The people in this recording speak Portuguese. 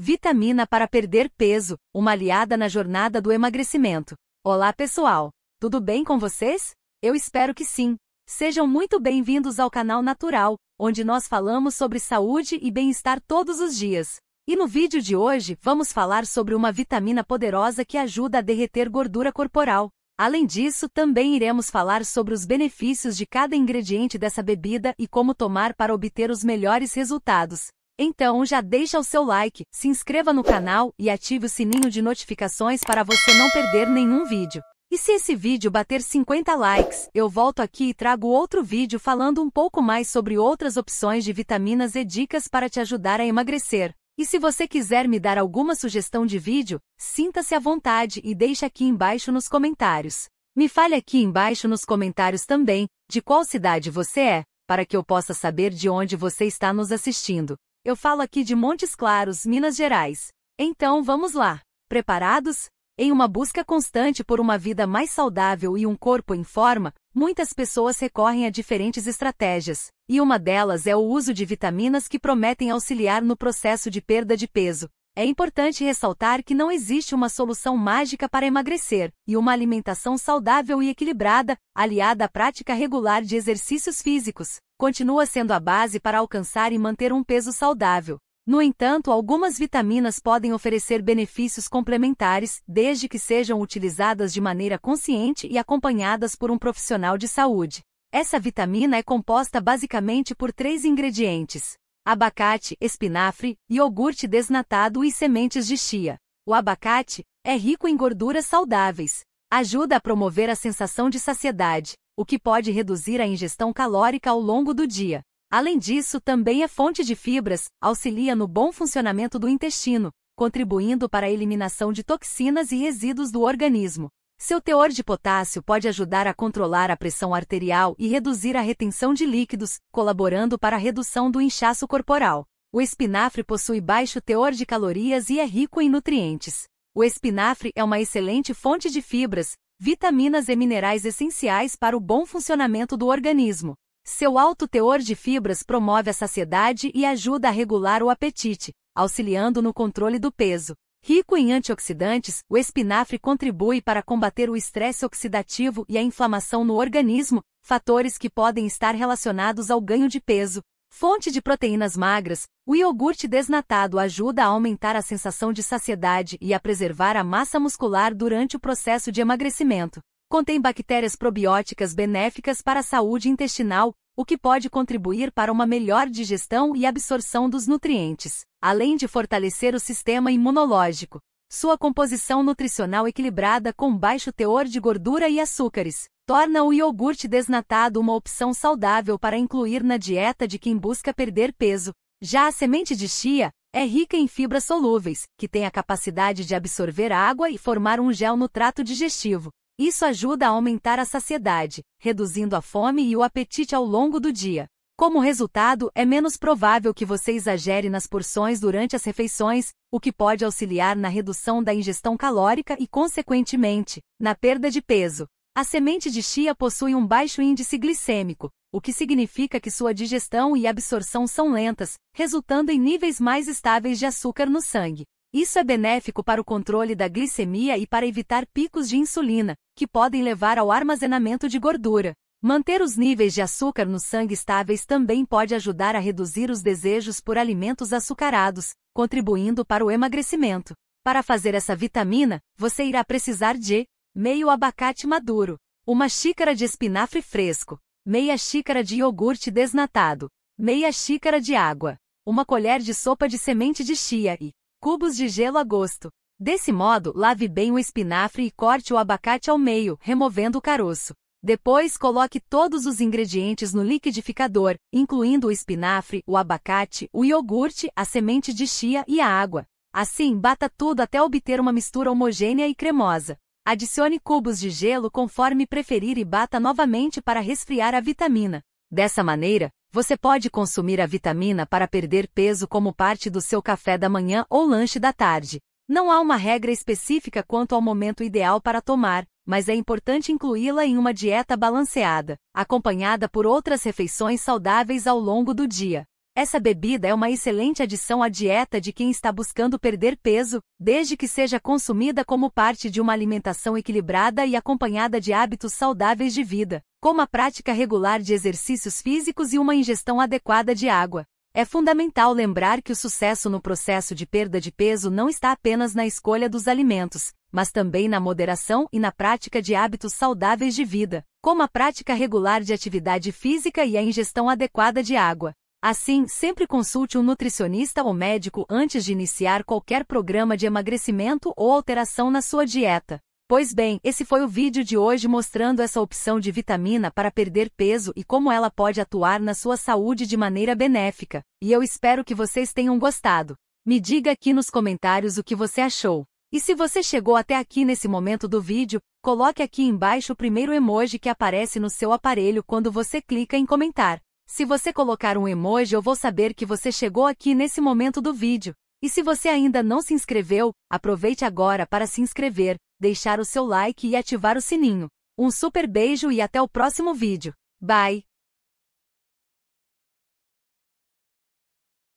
Vitamina para perder peso, uma aliada na jornada do emagrecimento. Olá, pessoal! Tudo bem com vocês? Eu espero que sim. Sejam muito bem-vindos ao canal Natural, onde nós falamos sobre saúde e bem-estar todos os dias. E no vídeo de hoje, vamos falar sobre uma vitamina poderosa que ajuda a derreter gordura corporal. Além disso, também iremos falar sobre os benefícios de cada ingrediente dessa bebida e como tomar para obter os melhores resultados. Então já deixa o seu like, se inscreva no canal e ative o sininho de notificações para você não perder nenhum vídeo. E se esse vídeo bater 50 likes, eu volto aqui e trago outro vídeo falando um pouco mais sobre outras opções de vitaminas e dicas para te ajudar a emagrecer. E se você quiser me dar alguma sugestão de vídeo, sinta-se à vontade e deixe aqui embaixo nos comentários. Me fale aqui embaixo nos comentários também, de qual cidade você é, para que eu possa saber de onde você está nos assistindo. Eu falo aqui de Montes Claros, Minas Gerais. Então vamos lá. Preparados? Em uma busca constante por uma vida mais saudável e um corpo em forma, muitas pessoas recorrem a diferentes estratégias, e uma delas é o uso de vitaminas que prometem auxiliar no processo de perda de peso. É importante ressaltar que não existe uma solução mágica para emagrecer, e uma alimentação saudável e equilibrada, aliada à prática regular de exercícios físicos, continua sendo a base para alcançar e manter um peso saudável. No entanto, algumas vitaminas podem oferecer benefícios complementares, desde que sejam utilizadas de maneira consciente e acompanhadas por um profissional de saúde. Essa vitamina é composta basicamente por três ingredientes: abacate, espinafre, iogurte desnatado e sementes de chia. O abacate é rico em gorduras saudáveis. Ajuda a promover a sensação de saciedade, o que pode reduzir a ingestão calórica ao longo do dia. Além disso, também é fonte de fibras, auxilia no bom funcionamento do intestino, contribuindo para a eliminação de toxinas e resíduos do organismo. Seu teor de potássio pode ajudar a controlar a pressão arterial e reduzir a retenção de líquidos, colaborando para a redução do inchaço corporal. O espinafre possui baixo teor de calorias e é rico em nutrientes. O espinafre é uma excelente fonte de fibras, vitaminas e minerais essenciais para o bom funcionamento do organismo. Seu alto teor de fibras promove a saciedade e ajuda a regular o apetite, auxiliando no controle do peso. Rico em antioxidantes, o espinafre contribui para combater o estresse oxidativo e a inflamação no organismo, fatores que podem estar relacionados ao ganho de peso. Fonte de proteínas magras, o iogurte desnatado ajuda a aumentar a sensação de saciedade e a preservar a massa muscular durante o processo de emagrecimento. Contém bactérias probióticas benéficas para a saúde intestinal, o que pode contribuir para uma melhor digestão e absorção dos nutrientes, além de fortalecer o sistema imunológico. Sua composição nutricional equilibrada com baixo teor de gordura e açúcares torna o iogurte desnatado uma opção saudável para incluir na dieta de quem busca perder peso. Já a semente de chia é rica em fibras solúveis, que tem a capacidade de absorver água e formar um gel no trato digestivo, isso ajuda a aumentar a saciedade, reduzindo a fome e o apetite ao longo do dia. Como resultado, é menos provável que você exagere nas porções durante as refeições, o que pode auxiliar na redução da ingestão calórica e, consequentemente, na perda de peso. A semente de chia possui um baixo índice glicêmico, o que significa que sua digestão e absorção são lentas, resultando em níveis mais estáveis de açúcar no sangue. Isso é benéfico para o controle da glicemia e para evitar picos de insulina, que podem levar ao armazenamento de gordura. Manter os níveis de açúcar no sangue estáveis também pode ajudar a reduzir os desejos por alimentos açucarados, contribuindo para o emagrecimento. Para fazer essa vitamina, você irá precisar de meio abacate maduro, uma xícara de espinafre fresco, meia xícara de iogurte desnatado, meia xícara de água, uma colher de sopa de semente de chia e Cubos de gelo a gosto. Desse modo, lave bem o espinafre e corte o abacate ao meio, removendo o caroço. Depois, coloque todos os ingredientes no liquidificador, incluindo o espinafre, o abacate, o iogurte, a semente de chia e a água. Assim, bata tudo até obter uma mistura homogênea e cremosa. Adicione cubos de gelo conforme preferir e bata novamente para resfriar a vitamina. Dessa maneira, você pode consumir a vitamina para perder peso como parte do seu café da manhã ou lanche da tarde. Não há uma regra específica quanto ao momento ideal para tomar, mas é importante incluí-la em uma dieta balanceada, acompanhada por outras refeições saudáveis ao longo do dia. Essa bebida é uma excelente adição à dieta de quem está buscando perder peso, desde que seja consumida como parte de uma alimentação equilibrada e acompanhada de hábitos saudáveis de vida como a prática regular de exercícios físicos e uma ingestão adequada de água. É fundamental lembrar que o sucesso no processo de perda de peso não está apenas na escolha dos alimentos, mas também na moderação e na prática de hábitos saudáveis de vida, como a prática regular de atividade física e a ingestão adequada de água. Assim, sempre consulte um nutricionista ou médico antes de iniciar qualquer programa de emagrecimento ou alteração na sua dieta. Pois bem, esse foi o vídeo de hoje mostrando essa opção de vitamina para perder peso e como ela pode atuar na sua saúde de maneira benéfica, e eu espero que vocês tenham gostado. Me diga aqui nos comentários o que você achou. E se você chegou até aqui nesse momento do vídeo, coloque aqui embaixo o primeiro emoji que aparece no seu aparelho quando você clica em comentar. Se você colocar um emoji eu vou saber que você chegou aqui nesse momento do vídeo. E se você ainda não se inscreveu, aproveite agora para se inscrever, deixar o seu like e ativar o sininho. Um super beijo e até o próximo vídeo. Bye!